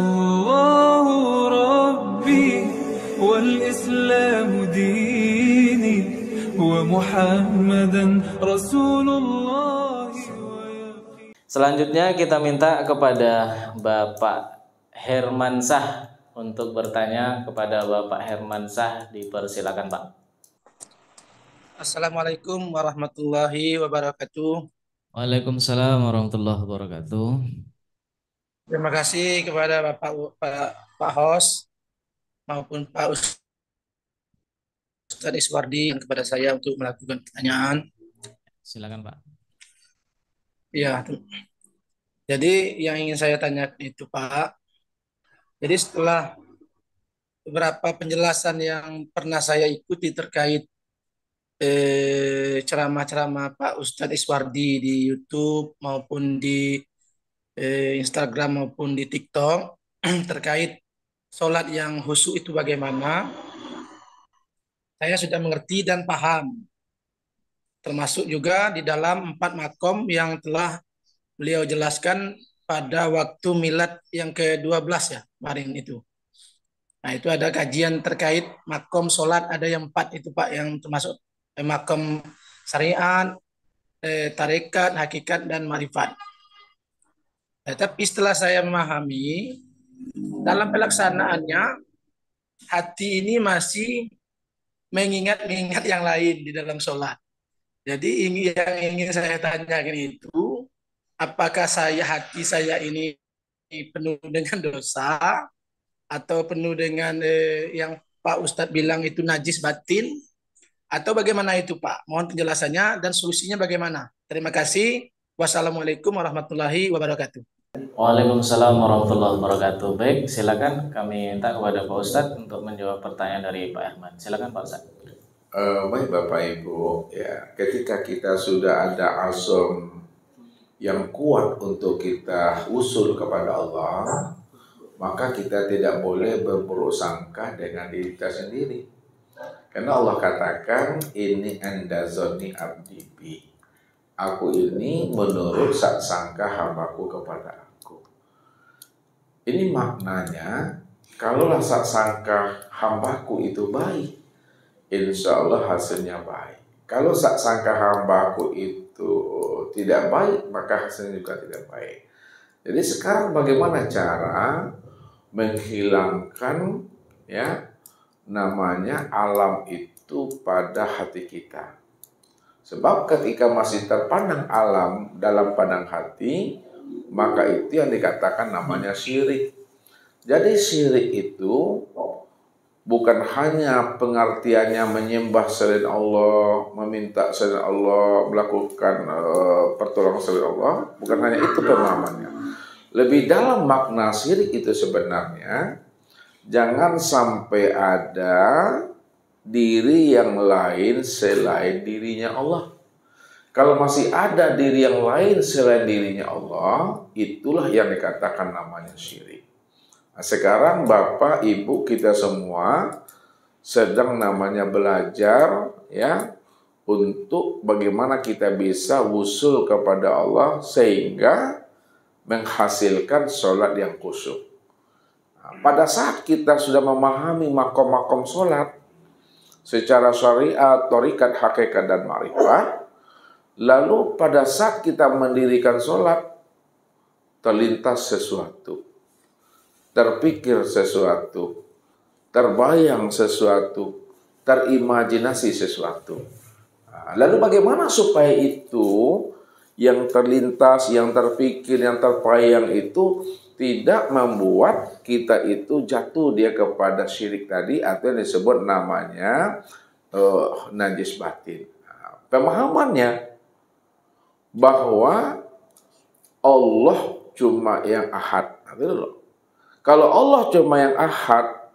الله ربي والإسلام ديني ومحمدا رسول الله Selanjutnya kita minta kepada Bapak Herman Sah untuk bertanya kepada Bapak Herman Sah dipersilakan Pak. Assalamualaikum warahmatullahi wabarakatuh. Waalaikumsalam warahmatullahi wabarakatuh. Terima kasih kepada Bapak Pak, Pak Hos maupun Pak Ustadz Iswardi kepada saya untuk melakukan pertanyaan. Silakan Pak. Ya, jadi yang ingin saya tanyakan itu Pak, jadi setelah beberapa penjelasan yang pernah saya ikuti terkait eh, ceramah-ceramah eh, Pak Ustadz Iswardi di YouTube maupun di eh, Instagram maupun di TikTok terkait sholat yang husu itu bagaimana. Saya sudah mengerti dan paham. Termasuk juga di dalam empat makom yang telah beliau jelaskan pada waktu milad yang ke-12 ya, kemarin itu. Nah, itu ada kajian terkait makom sholat, ada yang empat itu Pak, yang termasuk eh, makom syariat, eh, tarekat, hakikat, dan marifat. Ya, tapi setelah saya memahami, dalam pelaksanaannya, hati ini masih mengingat-ingat yang lain di dalam sholat. Jadi ini yang ingin saya tanyakan itu, apakah saya hati saya ini penuh dengan dosa atau penuh dengan eh, yang Pak Ustadz bilang itu najis batin atau bagaimana itu Pak? Mohon penjelasannya dan solusinya bagaimana? Terima kasih. Wassalamualaikum warahmatullahi wabarakatuh. Waalaikumsalam warahmatullahi wabarakatuh. Baik, silakan kami minta kepada Pak Ustadz untuk menjawab pertanyaan dari Pak Herman. Silakan Pak Ustadz. Uh, baik Bapak Ibu, ya ketika kita sudah ada asum yang kuat untuk kita usul kepada Allah, maka kita tidak boleh berprasangka dengan diri kita sendiri. Karena Allah katakan, ini anda abdi Aku ini menurut saat sangka hambaku kepada aku. Ini iya. maknanya, kalaulah sangka hambaku itu baik, insya Allah hasilnya baik. Kalau sangka hambaku itu tidak baik, maka hasilnya juga tidak baik. Jadi sekarang bagaimana cara menghilangkan ya namanya alam itu pada hati kita. Sebab ketika masih terpandang alam dalam pandang hati, maka itu yang dikatakan namanya syirik. Jadi syirik itu bukan hanya pengertiannya menyembah selain Allah, meminta selain Allah, melakukan uh, pertolongan selain Allah, bukan hanya itu pemahamannya. Lebih dalam makna syirik itu sebenarnya jangan sampai ada diri yang lain selain dirinya Allah. Kalau masih ada diri yang lain selain dirinya Allah, itulah yang dikatakan namanya syirik. Nah, sekarang Bapak, Ibu kita semua sedang namanya belajar ya untuk bagaimana kita bisa wusul kepada Allah sehingga menghasilkan sholat yang khusyuk. Nah, pada saat kita sudah memahami makom-makom sholat secara syariat, torikat, hakikat, dan marifat, Lalu pada saat kita mendirikan sholat, terlintas sesuatu, terpikir sesuatu, terbayang sesuatu, terimajinasi sesuatu. Nah, lalu bagaimana supaya itu yang terlintas, yang terpikir, yang terbayang itu tidak membuat kita itu jatuh dia kepada syirik tadi atau yang disebut namanya uh, najis batin. Nah, pemahamannya bahwa Allah cuma yang ahad. Nah, gitu Kalau Allah cuma yang ahad,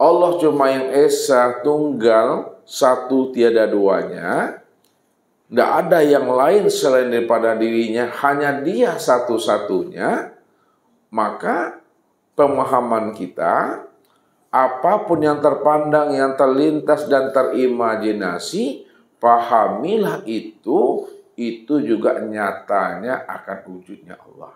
Allah cuma yang esa, tunggal, satu tiada duanya, tidak ada yang lain selain daripada dirinya, hanya dia satu-satunya, maka pemahaman kita, apapun yang terpandang, yang terlintas dan terimajinasi, pahamilah itu itu juga nyatanya akan wujudnya Allah.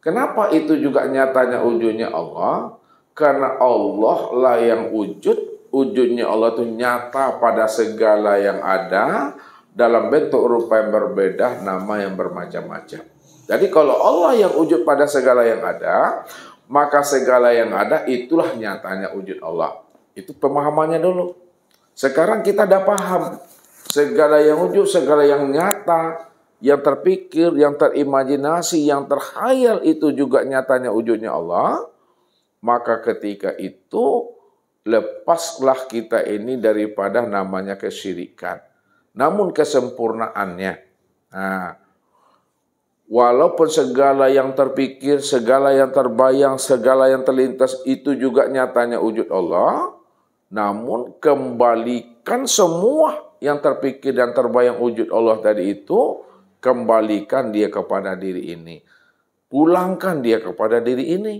Kenapa itu juga nyatanya wujudnya Allah? Karena Allah lah yang wujud, wujudnya Allah itu nyata pada segala yang ada dalam bentuk rupa yang berbeda, nama yang bermacam-macam. Jadi kalau Allah yang wujud pada segala yang ada, maka segala yang ada itulah nyatanya wujud Allah. Itu pemahamannya dulu. Sekarang kita dah paham segala yang wujud, segala yang nyata, yang terpikir, yang terimajinasi, yang terhayal itu juga nyatanya wujudnya Allah, maka ketika itu lepaslah kita ini daripada namanya kesyirikan. Namun kesempurnaannya, nah, walaupun segala yang terpikir, segala yang terbayang, segala yang terlintas itu juga nyatanya wujud Allah, namun kembalikan semua yang terpikir dan terbayang wujud Allah tadi itu, kembalikan dia kepada diri ini. Pulangkan dia kepada diri ini.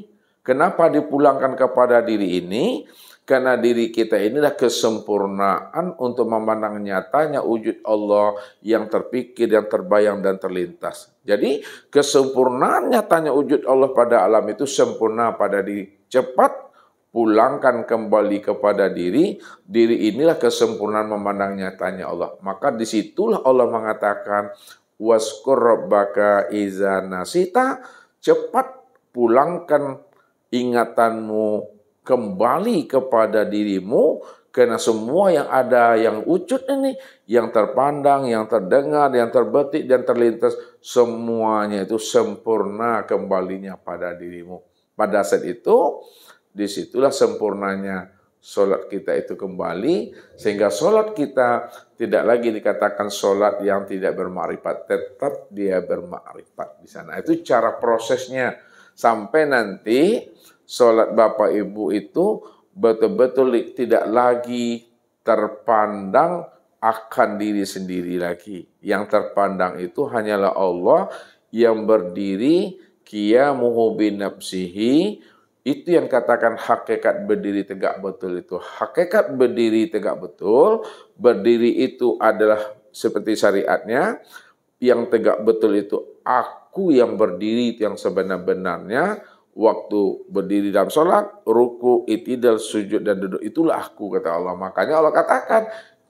Kenapa dipulangkan kepada diri ini? Karena diri kita inilah kesempurnaan untuk memandang nyatanya wujud Allah yang terpikir, yang terbayang, dan terlintas. Jadi kesempurnaan nyatanya wujud Allah pada alam itu sempurna pada diri. Cepat pulangkan kembali kepada diri, diri inilah kesempurnaan memandang nyatanya Allah. Maka disitulah Allah mengatakan, waskur rabbaka iza nasita, cepat pulangkan ingatanmu kembali kepada dirimu, karena semua yang ada, yang wujud ini, yang terpandang, yang terdengar, yang terbetik, dan terlintas, semuanya itu sempurna kembalinya pada dirimu. Pada saat itu, disitulah sempurnanya solat kita itu kembali sehingga solat kita tidak lagi dikatakan solat yang tidak bermakrifat tetap dia bermakrifat di sana itu cara prosesnya sampai nanti solat bapak ibu itu betul-betul tidak lagi terpandang akan diri sendiri lagi yang terpandang itu hanyalah Allah yang berdiri Kia muhubin nafsihi itu yang katakan hakikat berdiri tegak betul itu. Hakikat berdiri tegak betul, berdiri itu adalah seperti syariatnya. Yang tegak betul itu aku yang berdiri yang sebenar-benarnya. Waktu berdiri dalam sholat, ruku, itidal, sujud, dan duduk. Itulah aku, kata Allah. Makanya Allah katakan,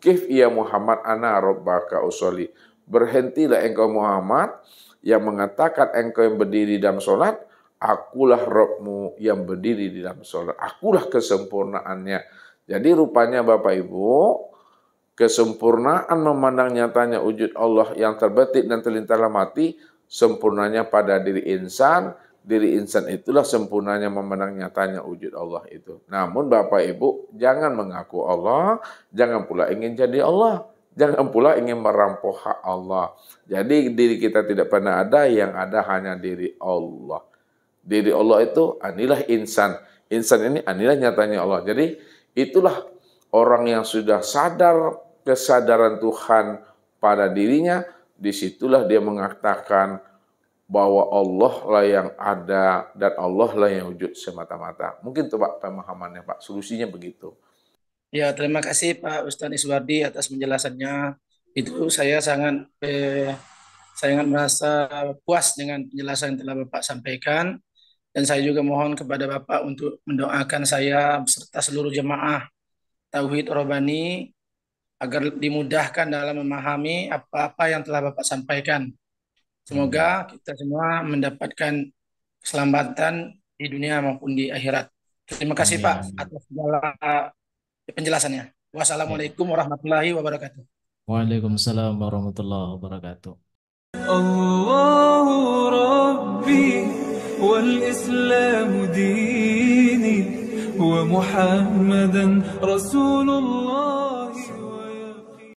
Kif ya Muhammad ana robbaka usoli. Berhentilah engkau Muhammad yang mengatakan engkau yang berdiri dalam sholat, akulah rohmu yang berdiri di dalam sholat, akulah kesempurnaannya. Jadi rupanya Bapak Ibu, kesempurnaan memandang nyatanya wujud Allah yang terbetik dan terlintar dalam hati, sempurnanya pada diri insan, diri insan itulah sempurnanya memandang nyatanya wujud Allah itu. Namun Bapak Ibu, jangan mengaku Allah, jangan pula ingin jadi Allah. Jangan pula ingin merampok hak Allah. Jadi diri kita tidak pernah ada, yang ada hanya diri Allah diri Allah itu anilah insan. Insan ini anilah nyatanya Allah. Jadi itulah orang yang sudah sadar kesadaran Tuhan pada dirinya, disitulah dia mengatakan bahwa Allah lah yang ada dan Allah lah yang wujud semata-mata. Mungkin itu Pak pemahamannya Pak, solusinya begitu. Ya, terima kasih Pak Ustaz Iswardi atas penjelasannya. Itu saya sangat eh, saya sangat merasa puas dengan penjelasan yang telah Bapak sampaikan. Dan saya juga mohon kepada Bapak untuk mendoakan saya beserta seluruh jemaah Tauhid Robani agar dimudahkan dalam memahami apa-apa yang telah Bapak sampaikan. Semoga kita semua mendapatkan keselamatan di dunia maupun di akhirat. Terima kasih Amin. Pak atas segala penjelasannya. Wassalamualaikum warahmatullahi wabarakatuh. Waalaikumsalam warahmatullahi wabarakatuh. Allahu Rabbi والإسلام ديني ومحمدا رسول الله